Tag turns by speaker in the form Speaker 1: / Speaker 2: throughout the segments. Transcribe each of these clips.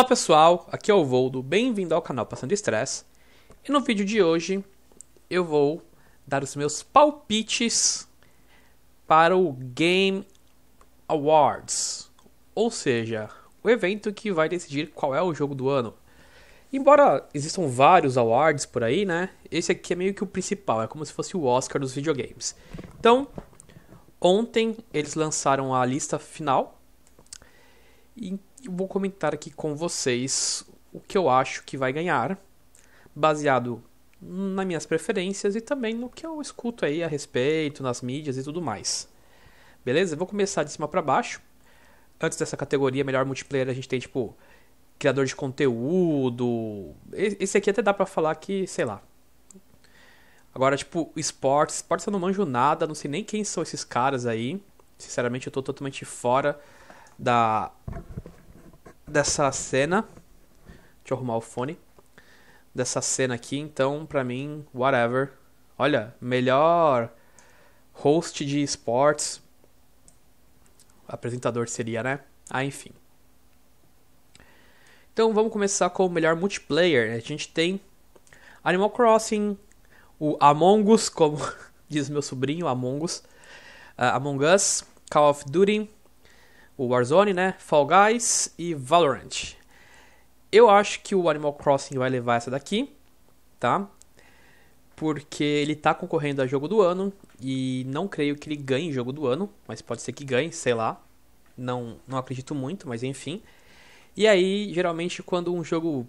Speaker 1: Olá pessoal, aqui é o Voldo, bem-vindo ao canal Passando Estresse. E no vídeo de hoje eu vou dar os meus palpites para o Game Awards, ou seja, o evento que vai decidir qual é o jogo do ano. Embora existam vários awards por aí, né? Esse aqui é meio que o principal, é como se fosse o Oscar dos videogames. Então, ontem eles lançaram a lista final. Então, vou comentar aqui com vocês o que eu acho que vai ganhar, baseado nas minhas preferências e também no que eu escuto aí a respeito, nas mídias e tudo mais. Beleza? Vou começar de cima para baixo. Antes dessa categoria melhor multiplayer, a gente tem tipo criador de conteúdo. Esse aqui até dá para falar que, sei lá. Agora, tipo, esportes. Esportes eu não manjo nada, não sei nem quem são esses caras aí. Sinceramente, eu tô totalmente fora da dessa cena. Deixa eu arrumar o fone. Dessa cena aqui, então, pra mim, whatever. Olha, melhor host de esportes. Apresentador seria, né? Ah, enfim. Então vamos começar com o melhor multiplayer. A gente tem Animal Crossing, o Among Us, como diz meu sobrinho, Among Us, uh, Among Us, Call of Duty, o Warzone, né? Fall Guys e Valorant. Eu acho que o Animal Crossing vai levar essa daqui, tá? Porque ele tá concorrendo a jogo do ano e não creio que ele ganhe jogo do ano, mas pode ser que ganhe, sei lá. Não, não acredito muito, mas enfim. E aí, geralmente, quando um jogo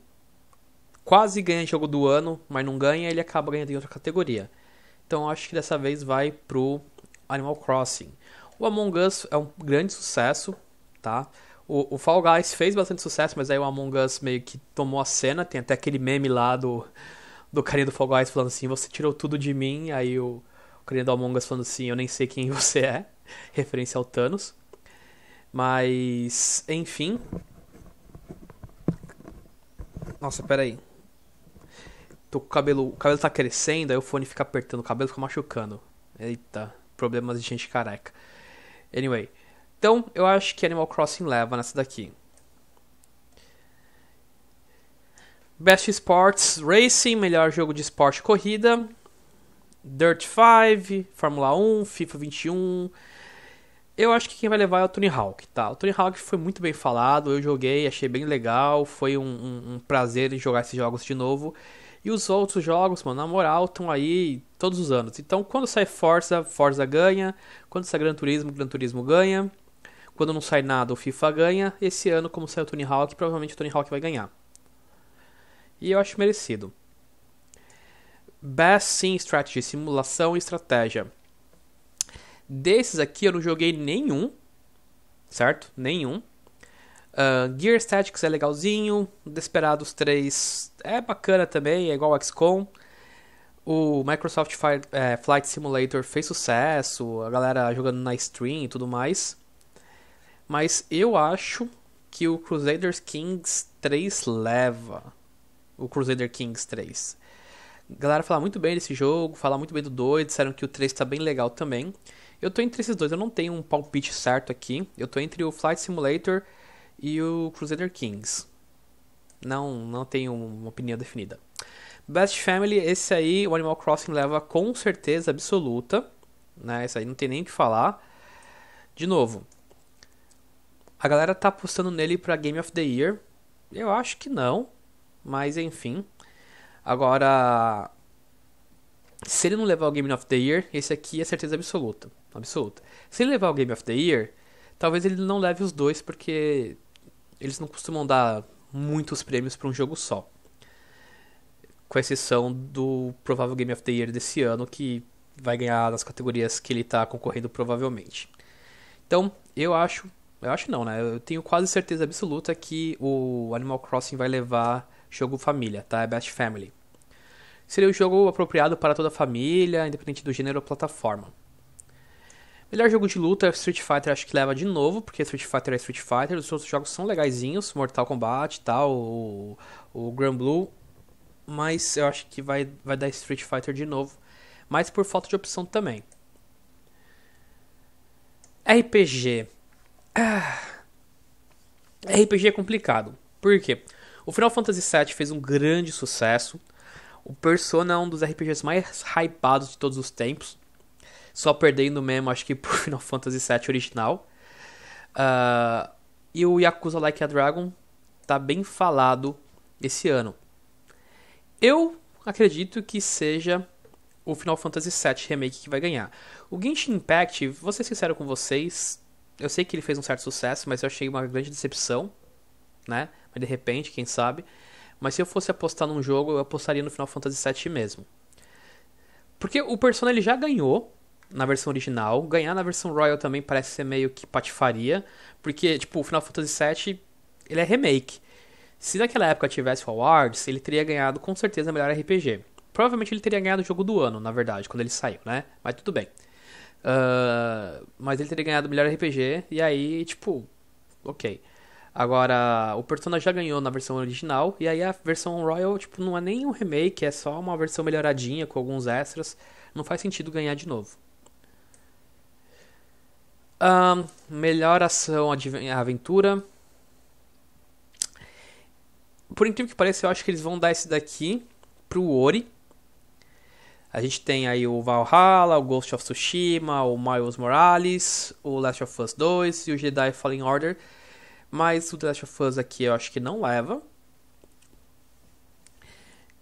Speaker 1: quase ganha jogo do ano, mas não ganha, ele acaba ganhando em outra categoria. Então acho que dessa vez vai pro Animal Crossing. O Among Us é um grande sucesso, tá? O, o Fall Guys fez bastante sucesso, mas aí o Among Us meio que tomou a cena. Tem até aquele meme lá do, do carinha do Fall Guys falando assim: Você tirou tudo de mim. Aí o, o carinha do Among Us falando assim: Eu nem sei quem você é. Referência ao Thanos. Mas, enfim. Nossa, peraí. Tô com o cabelo. O cabelo tá crescendo, aí o fone fica apertando o cabelo, fica machucando. Eita, problemas de gente careca. Anyway. Então, eu acho que Animal Crossing leva nessa daqui. Best Sports Racing, melhor jogo de esporte corrida. Dirt 5, Fórmula 1, FIFA 21. Eu acho que quem vai levar é o Tony Hawk, tá? O Tony Hawk foi muito bem falado, eu joguei, achei bem legal, foi um, um, um prazer jogar esses jogos de novo. E os outros jogos, mano, na moral, estão aí todos os anos. Então, quando sai Forza, Forza ganha. Quando sai Gran Turismo, Gran Turismo ganha. Quando não sai nada, o FIFA ganha. Esse ano, como sai o Tony Hawk, provavelmente o Tony Hawk vai ganhar. E eu acho merecido. Best Sim Strategy, simulação e estratégia. Desses aqui eu não joguei nenhum, certo? Nenhum. Uh, Gear Statics é legalzinho. Desperados 3 é bacana também, é igual ao XCOM. O Microsoft Fire, é, Flight Simulator fez sucesso, a galera jogando na stream e tudo mais. Mas eu acho que o Crusader Kings 3 leva. O Crusader Kings 3. A galera fala muito bem desse jogo, fala muito bem do 2, disseram que o 3 está bem legal também. Eu tô entre esses dois, eu não tenho um palpite certo aqui. Eu tô entre o Flight Simulator e o Crusader Kings. Não, não tenho uma opinião definida. Best Family, esse aí, o Animal Crossing leva com certeza absoluta. Né? Isso aí não tem nem o que falar. De novo, a galera tá apostando nele pra Game of the Year. Eu acho que não, mas enfim. Agora, se ele não levar o Game of the Year, esse aqui é certeza absoluta. absoluta. Se ele levar o Game of the Year, talvez ele não leve os dois, porque eles não costumam dar muitos prêmios para um jogo só. Com exceção do provável Game of the Year desse ano, que vai ganhar nas categorias que ele está concorrendo provavelmente. Então, eu acho, eu acho não, né? Eu tenho quase certeza absoluta que o Animal Crossing vai levar jogo família, tá? É Best Family. Seria o um jogo apropriado para toda a família, independente do gênero ou plataforma. Melhor jogo de luta, é Street Fighter acho que leva de novo, porque Street Fighter é Street Fighter. Os outros jogos são legaisinhos, Mortal Kombat e tal, o, o Grand Blue. Mas eu acho que vai, vai dar Street Fighter de novo. Mas por falta de opção também. RPG. Ah. RPG é complicado. Por quê? O Final Fantasy VII fez um grande sucesso. O Persona é um dos RPGs mais hypados de todos os tempos só perdendo mesmo, acho que por Final Fantasy VII original. Uh, e o Yakuza Like a Dragon tá bem falado esse ano. Eu acredito que seja o Final Fantasy VII Remake que vai ganhar. O Genshin Impact, vou ser sincero com vocês, eu sei que ele fez um certo sucesso, mas eu achei uma grande decepção, né? Mas de repente, quem sabe. Mas se eu fosse apostar num jogo, eu apostaria no Final Fantasy VII mesmo. Porque o Persona ele já ganhou na versão original. Ganhar na versão Royal também parece ser meio que patifaria, porque, tipo, o Final Fantasy VII, ele é remake. Se naquela época tivesse o Awards, ele teria ganhado com certeza melhor RPG. Provavelmente ele teria ganhado o jogo do ano, na verdade, quando ele saiu, né? Mas tudo bem. Uh, mas ele teria ganhado melhor RPG, e aí, tipo, ok. Agora, o Persona já ganhou na versão original, e aí a versão Royal, tipo, não é nem um remake, é só uma versão melhoradinha com alguns extras. Não faz sentido ganhar de novo. Um, melhor ação, aventura. Por incrível que pareça, eu acho que eles vão dar esse daqui pro Ori. A gente tem aí o Valhalla, o Ghost of Tsushima, o Miles Morales, o Last of Us 2 e o Jedi Fallen Order. Mas o The Last of Us aqui eu acho que não leva.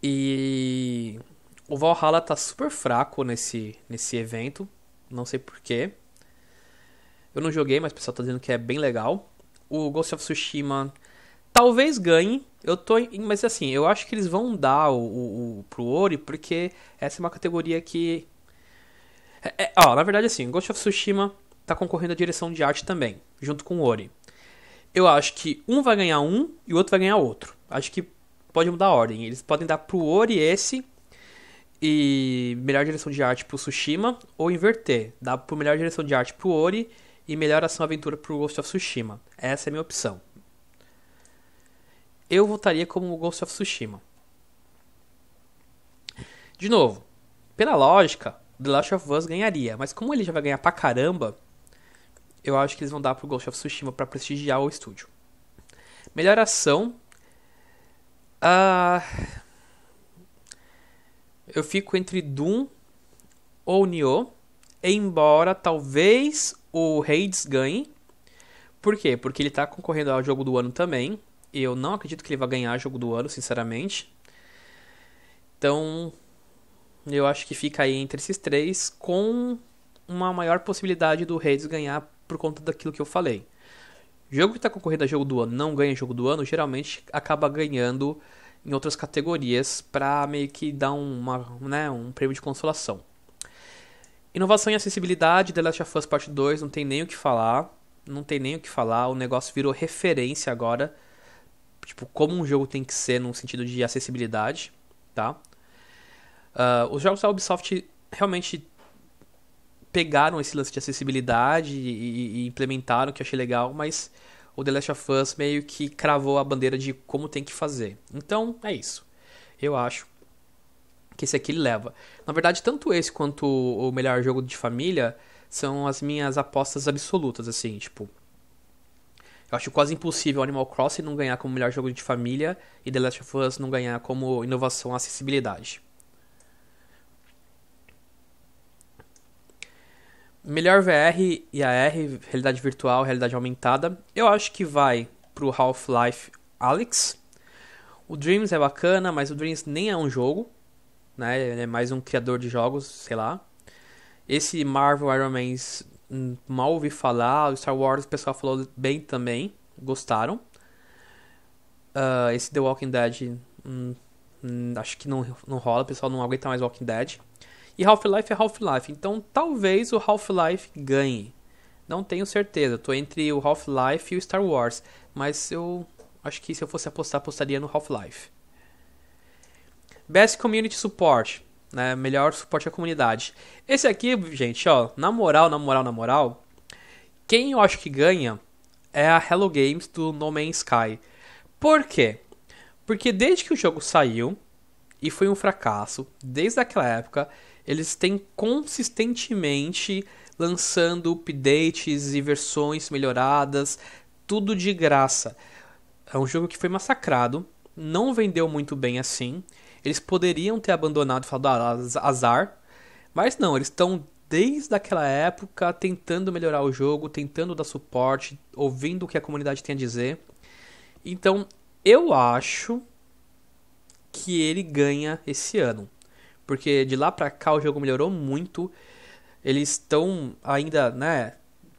Speaker 1: E o Valhalla tá super fraco nesse, nesse evento. Não sei porquê. Eu não joguei, mas o pessoal tá dizendo que é bem legal. O Ghost of Tsushima talvez ganhe. Eu tô, em, mas assim, eu acho que eles vão dar o, o, o pro Ori porque essa é uma categoria que é, é, ó, na verdade assim, Ghost of Tsushima tá concorrendo à direção de arte também, junto com o Ori. Eu acho que um vai ganhar um e o outro vai ganhar outro. Acho que pode mudar a ordem. Eles podem dar pro Ori esse e melhor direção de arte pro Tsushima ou inverter, dá pro melhor direção de arte pro Ori e melhor ação-aventura pro Ghost of Tsushima. Essa é a minha opção. Eu votaria como Ghost of Tsushima. De novo, pela lógica, The Last of Us ganharia, mas como ele já vai ganhar pra caramba, eu acho que eles vão dar pro Ghost of Tsushima para prestigiar o estúdio. Melhor ação. Uh, eu fico entre Doom ou Nioh. Embora talvez o Hades ganhe. Por quê? Porque ele está concorrendo ao jogo do ano também. Eu não acredito que ele vai ganhar jogo do ano, sinceramente. Então, eu acho que fica aí entre esses três, com uma maior possibilidade do Hades ganhar por conta daquilo que eu falei. Jogo que está concorrendo a jogo do ano não ganha jogo do ano, geralmente acaba ganhando em outras categorias para meio que dar uma, né, um prêmio de consolação. Inovação e acessibilidade, The Last of Us Part 2, não tem nem o que falar. Não tem nem o que falar. O negócio virou referência agora. Tipo, como um jogo tem que ser num sentido de acessibilidade, tá? Uh, os jogos da Ubisoft realmente pegaram esse lance de acessibilidade e, e, implementaram, que eu achei legal, mas o The Last of Us meio que cravou a bandeira de como tem que fazer. Então, é isso. Eu acho que esse aqui ele leva. Na verdade, tanto esse quanto o melhor jogo de família são as minhas apostas absolutas, assim, tipo. Eu acho quase impossível Animal Crossing não ganhar como melhor jogo de família e The Last of Us não ganhar como inovação acessibilidade. Melhor VR e AR, realidade virtual, realidade aumentada. Eu acho que vai pro Half-Life Alex. O Dreams é bacana, mas o Dreams nem é um jogo né? Ele é mais um criador de jogos, sei lá. Esse Marvel Iron Man hum, mal ouvi falar. O Star Wars o pessoal falou bem também. Gostaram. Uh, esse The Walking Dead hum, hum, acho que não, não rola. O pessoal não aguenta mais Walking Dead. E Half-Life é Half-Life. Então talvez o Half-Life ganhe. Não tenho certeza. Estou entre o Half-Life e o Star Wars. Mas eu acho que se eu fosse apostar, apostaria no Half-Life. Best Community Support, né? Melhor suporte à comunidade. Esse aqui, gente, ó, na moral, na moral, na moral, quem eu acho que ganha é a Hello Games do No Man's Sky. Por quê? Porque desde que o jogo saiu e foi um fracasso, desde aquela época, eles têm consistentemente lançando updates e versões melhoradas, tudo de graça. É um jogo que foi massacrado, não vendeu muito bem assim. Eles poderiam ter abandonado e falado ah, azar, mas não, eles estão desde aquela época tentando melhorar o jogo, tentando dar suporte, ouvindo o que a comunidade tem a dizer. Então, eu acho que ele ganha esse ano. Porque de lá para cá o jogo melhorou muito. Eles estão ainda, né,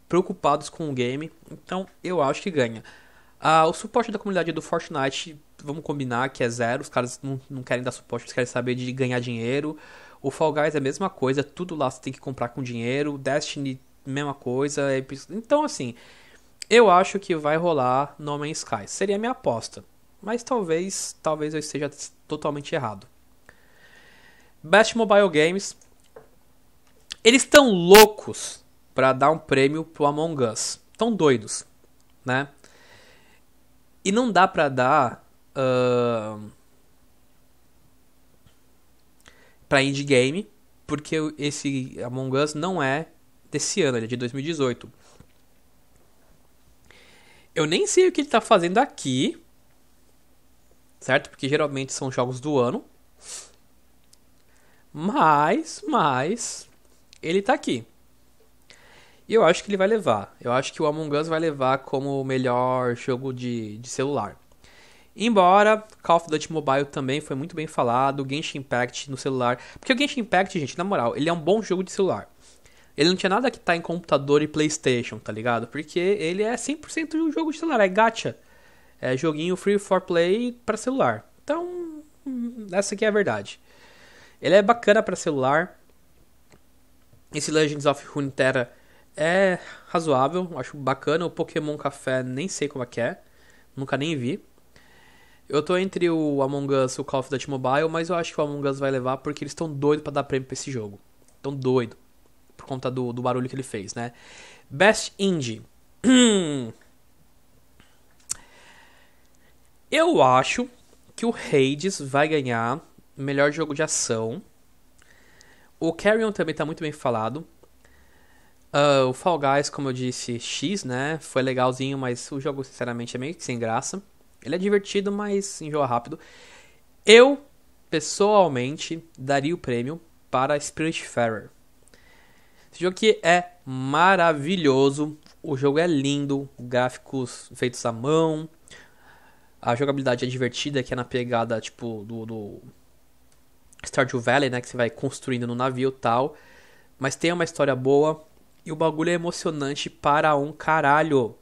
Speaker 1: preocupados com o game. Então, eu acho que ganha. Ah, o suporte da comunidade do Fortnite, vamos combinar que é zero, os caras não, não querem dar suporte, eles querem saber de ganhar dinheiro. O Fall Guys é a mesma coisa, tudo lá você tem que comprar com dinheiro. Destiny, mesma coisa. É então, assim, eu acho que vai rolar No Man's Sky. Seria a minha aposta. Mas talvez, talvez eu esteja totalmente errado. Best Mobile Games. Eles estão loucos para dar um prêmio pro Among Us. tão doidos, né? E não dá pra dar. Uh, pra indie game, porque esse Among Us não é desse ano, ele é de 2018. Eu nem sei o que ele tá fazendo aqui, certo? Porque geralmente são jogos do ano. Mas, mas, ele tá aqui. E eu acho que ele vai levar. Eu acho que o Among Us vai levar como o melhor jogo de, de celular. Embora Call of Duty Mobile também foi muito bem falado, Genshin Impact no celular. Porque o Genshin Impact, gente, na moral, ele é um bom jogo de celular. Ele não tinha nada que tá em computador e Playstation, tá ligado? Porque ele é 100% um jogo de celular, é gacha. É joguinho free for play para celular. Então, hum, essa aqui é a verdade. Ele é bacana para celular. Esse Legends of Runeterra é razoável, acho bacana. O Pokémon Café nem sei como é que é, nunca nem vi. Eu tô entre o Among Us e o Call of Duty Mobile, mas eu acho que o Among Us vai levar porque eles estão doidos para dar prêmio pra esse jogo. Tão doido. Por conta do, do barulho que ele fez, né? Best Indie. eu acho que o Hades vai ganhar melhor jogo de ação. O Carrion também tá muito bem falado. Uh, o Fall Guys, como eu disse, X, né? Foi legalzinho, mas o jogo, sinceramente, é meio que sem graça. Ele é divertido, mas enjoa rápido. Eu, pessoalmente, daria o prêmio para Spiritfarer. Esse jogo aqui é maravilhoso. O jogo é lindo, gráficos feitos à mão. A jogabilidade é divertida, que é na pegada tipo do, do Stardew Valley, né, que você vai construindo no navio, tal. Mas tem uma história boa, e o bagulho é emocionante para um caralho.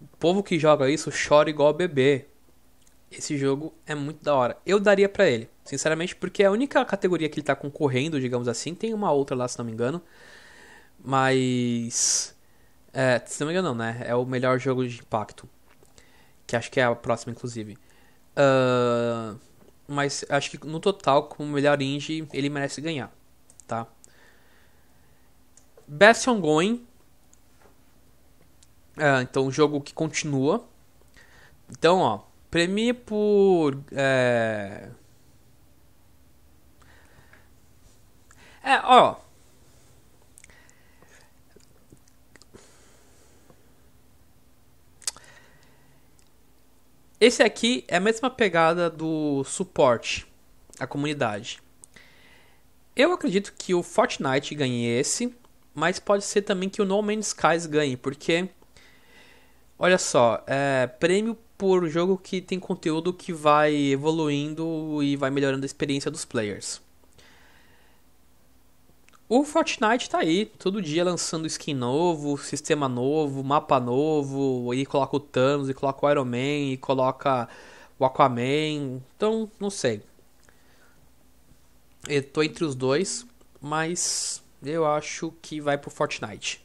Speaker 1: O povo que joga isso chora igual bebê. Esse jogo é muito da hora. Eu daria para ele, sinceramente, porque é a única categoria que ele tá concorrendo, digamos assim. Tem uma outra lá, se não me engano. Mas. É, se não me engano, não, né? É o melhor jogo de impacto. Que acho que é a próxima, inclusive. Uh, mas acho que no total, como melhor indie, ele merece ganhar, tá? Best Ongoing. É, então, o jogo que continua. Então, ó. premio por. É... é, ó. Esse aqui é a mesma pegada do suporte à comunidade. Eu acredito que o Fortnite ganhe esse. Mas pode ser também que o No Man's Skies ganhe, porque. Olha só, é, prêmio por jogo que tem conteúdo que vai evoluindo e vai melhorando a experiência dos players. O Fortnite tá aí, todo dia lançando skin novo, sistema novo, mapa novo, aí coloca o Thanos, e coloca o Iron Man, e coloca o Aquaman. Então, não sei. Eu tô entre os dois, mas eu acho que vai pro Fortnite.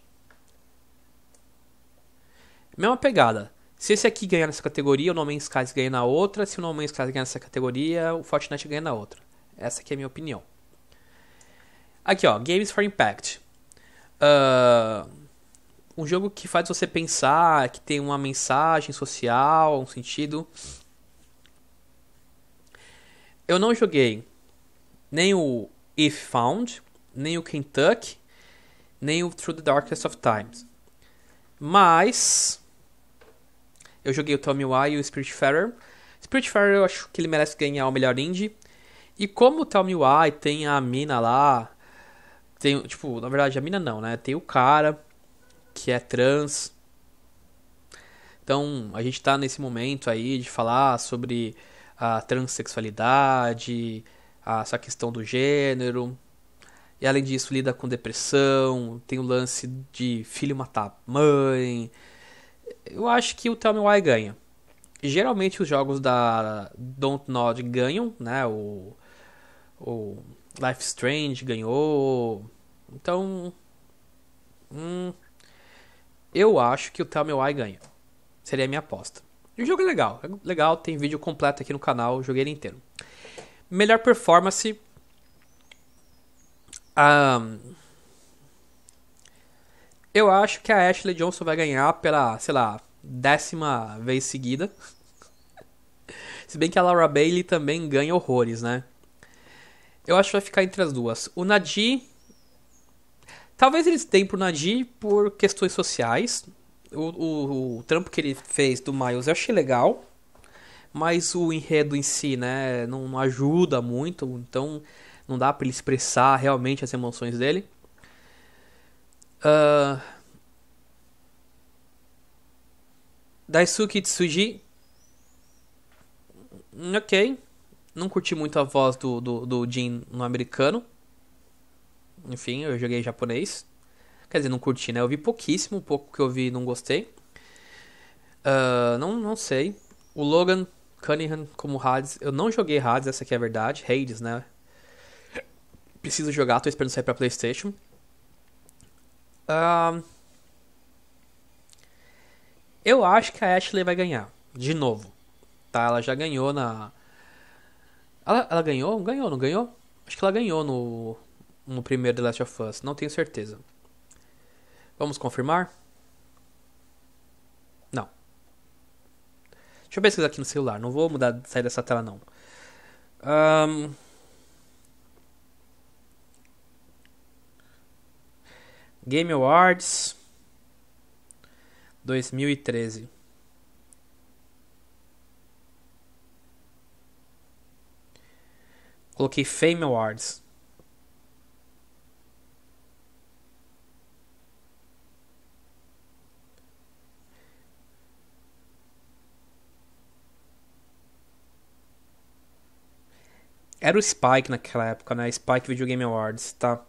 Speaker 1: Mesma pegada. Se esse aqui ganhar nessa categoria, o No Man's Sky ganha na outra. Se o No Man's Sky ganhar nessa categoria, o Fortnite ganha na outra. Essa aqui é a minha opinião. Aqui, ó. Games for Impact. Uh, um jogo que faz você pensar, que tem uma mensagem social, um sentido. Eu não joguei nem o If Found, nem o Kentucky, nem o Through the Darkest of Times. Mas eu joguei o Tommy Wise e o Spiritfarer. Spiritfarer eu acho que ele merece ganhar o melhor indie. E como o Tommy Wise tem a mina lá, tem, tipo, na verdade a mina não, né? Tem o cara que é trans. Então, a gente tá nesse momento aí de falar sobre a transexualidade, a, essa questão do gênero, e além disso, lida com depressão, tem o lance de filho matar mãe. Eu acho que o Tell Me Why ganha. Geralmente os jogos da Don't Nod ganham, né? O, o Life Strange ganhou. Então. Hum, eu acho que o Tell Me Why ganha. Seria a minha aposta. E o jogo é legal. É legal, tem vídeo completo aqui no canal, joguei ele inteiro. Melhor performance eu acho que a Ashley Johnson vai ganhar pela, sei lá, décima vez seguida. Se bem que a Laura Bailey também ganha horrores, né? Eu acho que vai ficar entre as duas. O Nadi. Talvez eles tenham pro Nadi por questões sociais. O, o, o, trampo que ele fez do Miles eu achei legal. Mas o enredo em si, né? Não, não ajuda muito. Então não dá para ele expressar realmente as emoções dele. Uh... Daisuke Tsuji. Hum, ok. Não curti muito a voz do, do, do Jin no americano. Enfim, eu joguei japonês. Quer dizer, não curti, né? Eu vi pouquíssimo, pouco que eu vi não gostei. Uh, não, não sei. O Logan Cunningham como Hades. Eu não joguei Hades, essa aqui é a verdade. Hades, né? preciso jogar, tô esperando sair pra Playstation. Uh, eu acho que a Ashley vai ganhar, de novo. Tá, ela já ganhou na... Ela, ela ganhou? Ganhou, não ganhou? Acho que ela ganhou no, no primeiro The Last of Us, não tenho certeza. Vamos confirmar? Não. Deixa eu pesquisar aqui no celular, não vou mudar, sair dessa tela não. Um, Game Awards 2013. Coloquei Fame Awards. Era o Spike naquela época, né? Spike Video Game Awards, tá?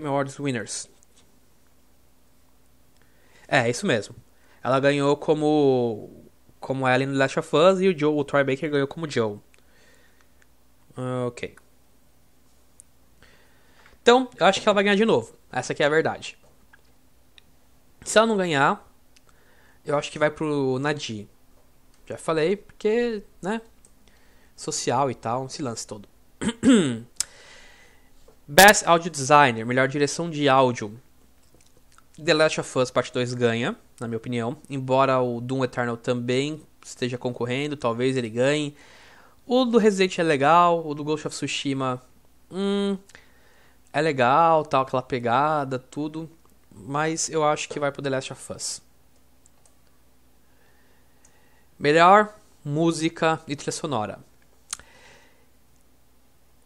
Speaker 1: Academy Awards Winners. É, isso mesmo. Ela ganhou como como Ellen no Last of Us e o, Joe, o Troy Baker ganhou como Joe. Ah, ok. Então, eu acho que ela vai ganhar de novo. Essa aqui é a verdade. Se ela não ganhar, eu acho que vai pro Nadir. Já falei, porque, né? Social e tal, esse lance todo. Best Audio Designer, melhor direção de áudio. The Last of Us Parte 2 ganha, na minha opinião. Embora o Doom Eternal também esteja concorrendo, talvez ele ganhe. O do Resident é legal, o do Ghost of Tsushima, hum, é legal, tal, aquela pegada, tudo. Mas eu acho que vai pro The Last of Us. Melhor música e trilha sonora.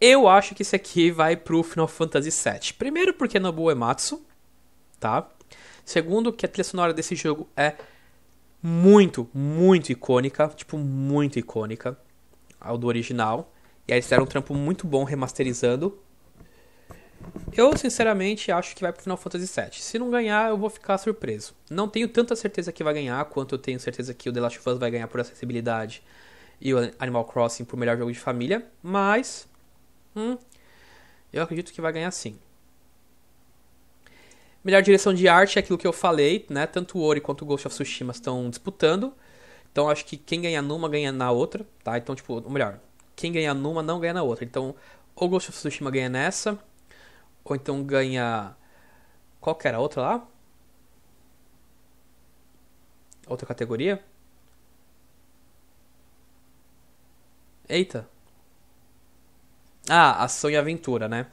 Speaker 1: Eu acho que esse aqui vai pro Final Fantasy VII. Primeiro porque é Nobuo Ematsu, tá? Segundo que a trilha sonora desse jogo é muito, muito icônica, tipo muito icônica ao do original. E aí eles deram um trampo muito bom remasterizando. Eu, sinceramente, acho que vai pro Final Fantasy VII. Se não ganhar, eu vou ficar surpreso. Não tenho tanta certeza que vai ganhar, quanto eu tenho certeza que o The Last of Us vai ganhar por acessibilidade e o Animal Crossing por melhor jogo de família, mas Hum, eu acredito que vai ganhar sim. Melhor direção de arte é aquilo que eu falei, né? Tanto o Ori quanto o Ghost of Tsushima estão disputando. Então acho que quem ganha numa ganha na outra, tá? Então, tipo, ou melhor, quem ganha numa não ganha na outra. Então, ou Ghost of Tsushima ganha nessa, ou então ganha. Qual que era a outra lá? Outra categoria? Eita! Ah, ação e aventura, né?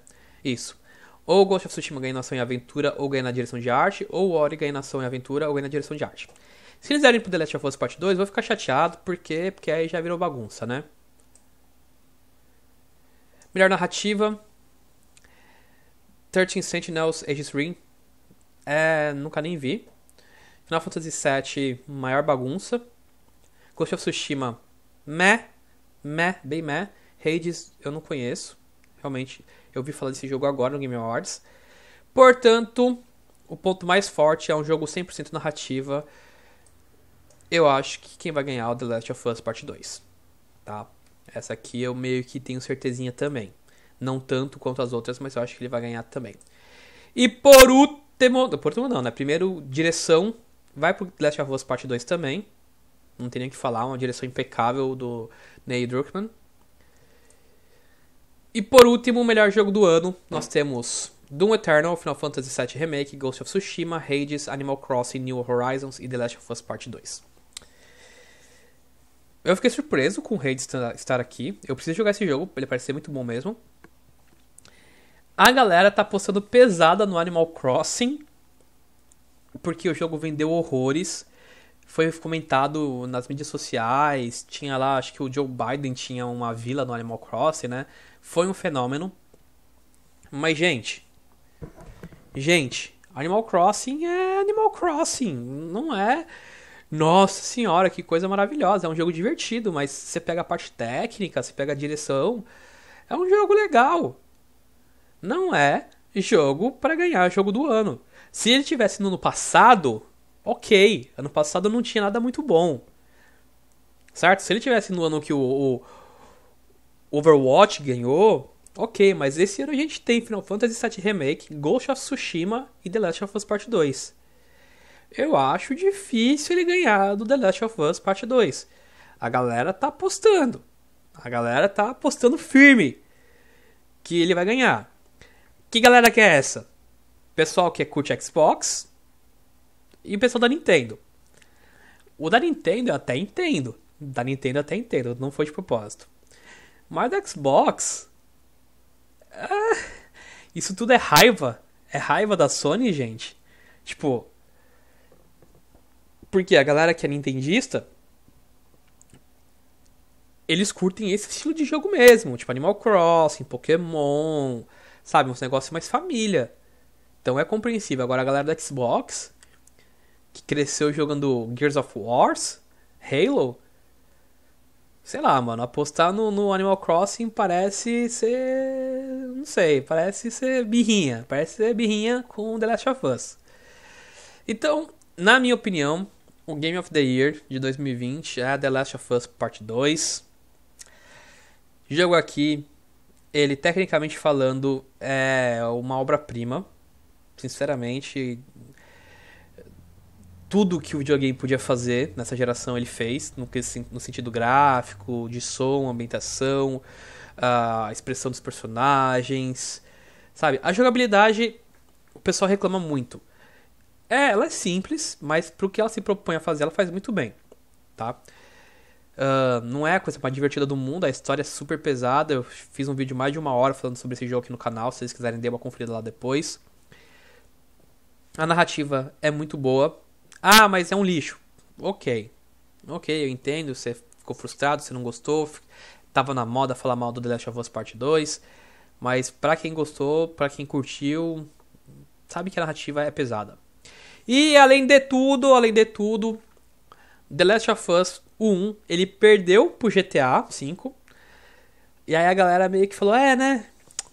Speaker 1: Isso. Ou Ghost of Tsushima ganha na ação e aventura, ou ganha na direção de arte, ou Ori ganha na ação e aventura, ou ganha na direção de arte. Se eles derem pro The Last of Us Part 2, eu vou ficar chateado, porque, porque aí já virou bagunça, né? Melhor narrativa. 13 Sentinels Aegis Ring. É, nunca nem vi. Final Fantasy VII, maior bagunça. Ghost of Tsushima, meh, meh, bem meh. Hades eu não conheço. Realmente, eu vi falar desse jogo agora no Game Awards. Portanto, o ponto mais forte é um jogo 100% narrativa. Eu acho que quem vai ganhar é o The Last of Us Part 2. Tá? Essa aqui eu meio que tenho certezinha também. Não tanto quanto as outras, mas eu acho que ele vai ganhar também. E por último. Por último, não, né? Primeiro, direção. Vai pro The Last of Us Part 2 também. Não tem nem o que falar. Uma direção impecável do Neil Druckmann. E por último, o melhor jogo do ano, nós temos Doom Eternal, Final Fantasy VII Remake, Ghost of Tsushima, Hades, Animal Crossing, New Horizons e The Last of Us Part 2. Eu fiquei surpreso com o Hades estar aqui. Eu preciso jogar esse jogo, ele parece ser muito bom mesmo. A galera tá postando pesada no Animal Crossing, porque o jogo vendeu horrores foi comentado nas mídias sociais, tinha lá, acho que o Joe Biden tinha uma vila no Animal Crossing, né? Foi um fenômeno. Mas, gente. Gente, Animal Crossing é Animal Crossing, não é. Nossa senhora, que coisa maravilhosa! É um jogo divertido, mas você pega a parte técnica, você pega a direção. É um jogo legal. Não é jogo para ganhar jogo do ano. Se ele tivesse no ano passado, ok, ano passado não tinha nada muito bom. Certo? Se ele tivesse no ano que o, o Overwatch ganhou, ok, mas esse ano a gente tem Final Fantasy VII Remake, Ghost of Tsushima e The Last of Us Part 2. Eu acho difícil ele ganhar do The Last of Us Part 2. A galera tá apostando. A galera tá apostando firme que ele vai ganhar. Que galera que é essa? Pessoal que curte Xbox, e o pessoal da Nintendo. O da Nintendo eu até entendo. Da Nintendo eu até entendo, não foi de propósito. Mas da Xbox. Ah, isso tudo é raiva. É raiva da Sony, gente. Tipo. Porque a galera que é nintendista. Eles curtem esse estilo de jogo mesmo. Tipo Animal Crossing, Pokémon. Sabe? Uns negócios mais família. Então é compreensível. Agora a galera da Xbox que cresceu jogando Gears of Wars, Halo, sei lá, mano, apostar no, no, Animal Crossing parece ser. Não sei, parece ser birrinha. Parece ser birrinha com The Last of Us. Então, na minha opinião, o Game of the Year de 2020 é The Last of Us Part 2. Jogo aqui, ele tecnicamente falando é uma obra-prima. Sinceramente, tudo que o videogame podia fazer nessa geração ele fez, no, no sentido gráfico, de som, ambientação, ah, a expressão dos personagens, sabe? A jogabilidade, o pessoal reclama muito. É, ela é simples, mas pro que ela se propõe a fazer, ela faz muito bem, tá? Uh, não é a coisa mais divertida do mundo, a história é super pesada. Eu fiz um vídeo mais de uma hora falando sobre esse jogo aqui no canal, se vocês quiserem dê uma conferida lá depois. A narrativa é muito boa, ah, mas é um lixo. Ok. Ok, eu entendo. Você ficou frustrado, você não gostou. Tava na moda falar mal do The Last of Us Part 2. Mas pra quem gostou, pra quem curtiu, sabe que a narrativa é pesada. E além de tudo, além de tudo, The Last of Us 1, ele perdeu pro GTA 5. E aí a galera meio que falou, é, né?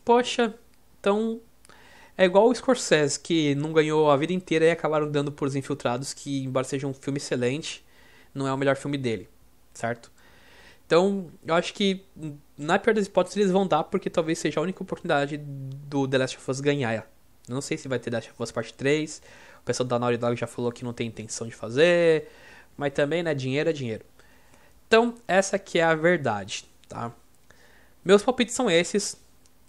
Speaker 1: Poxa, então é igual o Scorsese, que não ganhou a vida inteira e acabaram dando por Os Infiltrados, que, embora seja um filme excelente, não é o melhor filme dele, certo? Então, eu acho que, na pior das hipóteses, eles vão dar, porque talvez seja a única oportunidade do The Last of Us ganhar. Eu não sei se vai ter The Last of Us Parte 3, o pessoal da Naughty Dog já falou que não tem intenção de fazer, mas também, né, dinheiro é dinheiro. Então, essa que é a verdade, tá? Meus palpites são esses,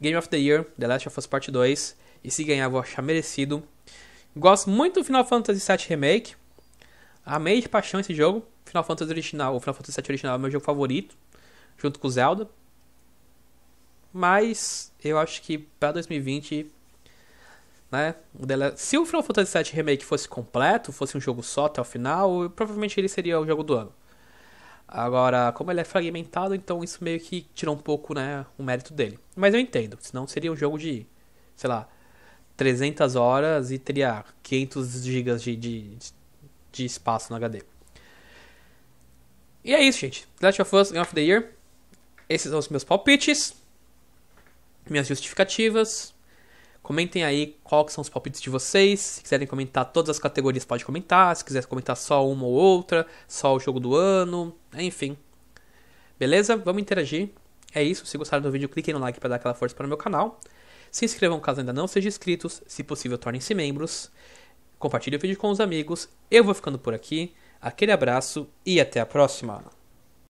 Speaker 1: Game of the Year, The Last of Us Parte 2 e se ganhar, vou achar merecido. Gosto muito do Final Fantasy VII Remake. Amei de paixão esse jogo. Final Fantasy original, o Final Fantasy VII original é meu jogo favorito, junto com Zelda. Mas eu acho que para 2020, né, se o Final Fantasy VII Remake fosse completo, fosse um jogo só até o final, provavelmente ele seria o jogo do ano. Agora, como ele é fragmentado, então isso meio que tira um pouco, né, o mérito dele. Mas eu entendo, senão seria um jogo de, sei lá, 300 horas e teria 500 GB de, de, de espaço no HD. E é isso, gente. The Last of Us Game of the Year. Esses são os meus palpites, minhas justificativas. Comentem aí quais são os palpites de vocês. Se quiserem comentar todas as categorias, pode comentar. Se quiser comentar só uma ou outra, só o jogo do ano, enfim. Beleza? Vamos interagir. É isso. Se gostaram do vídeo, cliquem no like para dar aquela força para o meu canal. Se inscrevam caso ainda não sejam inscritos, se possível tornem-se membros, compartilhe o vídeo com os amigos. Eu vou ficando por aqui, aquele abraço e até a próxima!